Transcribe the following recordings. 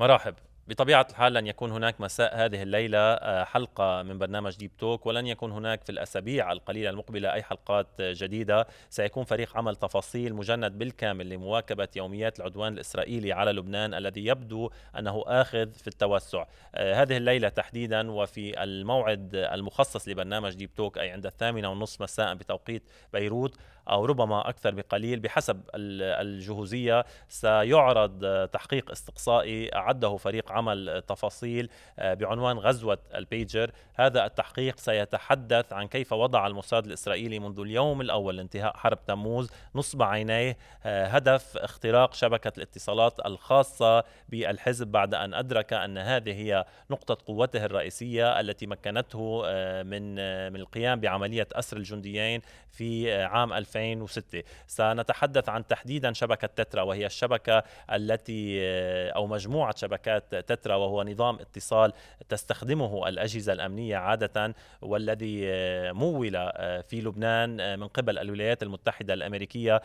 مراحب بطبيعة الحال لن يكون هناك مساء هذه الليلة آه، حلقة من برنامج ديب توك ولن يكون هناك في الأسابيع القليلة المقبلة أي حلقات جديدة سيكون فريق عمل تفاصيل مجند بالكامل لمواكبة يوميات العدوان الإسرائيلي على لبنان الذي يبدو أنه آخذ في التوسع آه، هذه الليلة تحديدا وفي الموعد المخصص لبرنامج ديب توك أي عند الثامنة ونصف مساء بتوقيت بيروت أو ربما أكثر بقليل بحسب الجهوزية سيعرض تحقيق استقصائي أعده فريق عمل عمل تفاصيل آه، بعنوان غزوة البيجر هذا التحقيق سيتحدث عن كيف وضع الموساد الإسرائيلي منذ اليوم الأول لانتهاء حرب تموز نصب عينيه آه، هدف اختراق شبكة الاتصالات الخاصة بالحزب بعد أن أدرك أن هذه هي نقطة قوته الرئيسية التي مكنته آه، من من القيام بعملية أسر الجنديين في عام 2006 سنتحدث عن تحديدا شبكة تترا وهي الشبكة التي أو مجموعة شبكات تترا وهو نظام اتصال تستخدمه الأجهزة الأمنية عادة والذي آه، مول آه، في لبنان آه، من قبل الولايات المتحدة الأمريكية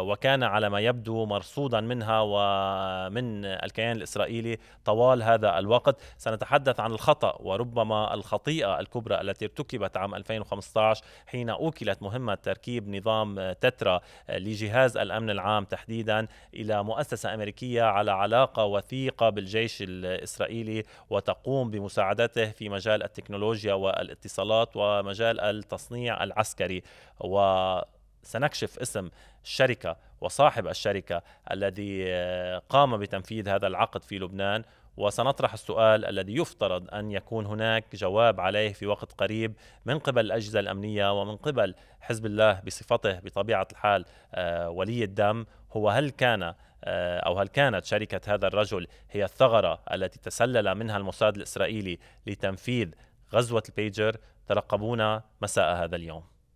وكان على ما يبدو مرصودا منها ومن الكيان الإسرائيلي طوال هذا الوقت سنتحدث عن الخطأ وربما الخطيئة الكبرى التي ارتكبت عام 2015 حين أوكلت مهمة تركيب نظام تترا لجهاز الأمن العام تحديدا إلى مؤسسة أمريكية على علاقة وثيقة بالجيش الإسرائيلي وتقوم بمساعدته في مجال التكنولوجيا والاتصالات ومجال التصنيع العسكري وسنكشف اسم الشركة وصاحب الشركه الذي آه، قام بتنفيذ هذا العقد في لبنان وسنطرح السؤال الذي يفترض ان يكون هناك جواب عليه في وقت قريب من قبل الاجهزه الامنيه ومن قبل حزب الله بصفته بطبيعه الحال آه، ولي الدم هو هل كان آه، او هل كانت شركه هذا الرجل هي الثغره التي تسلل منها الموساد الاسرائيلي لتنفيذ غزوه البيجر ترقبونا مساء هذا اليوم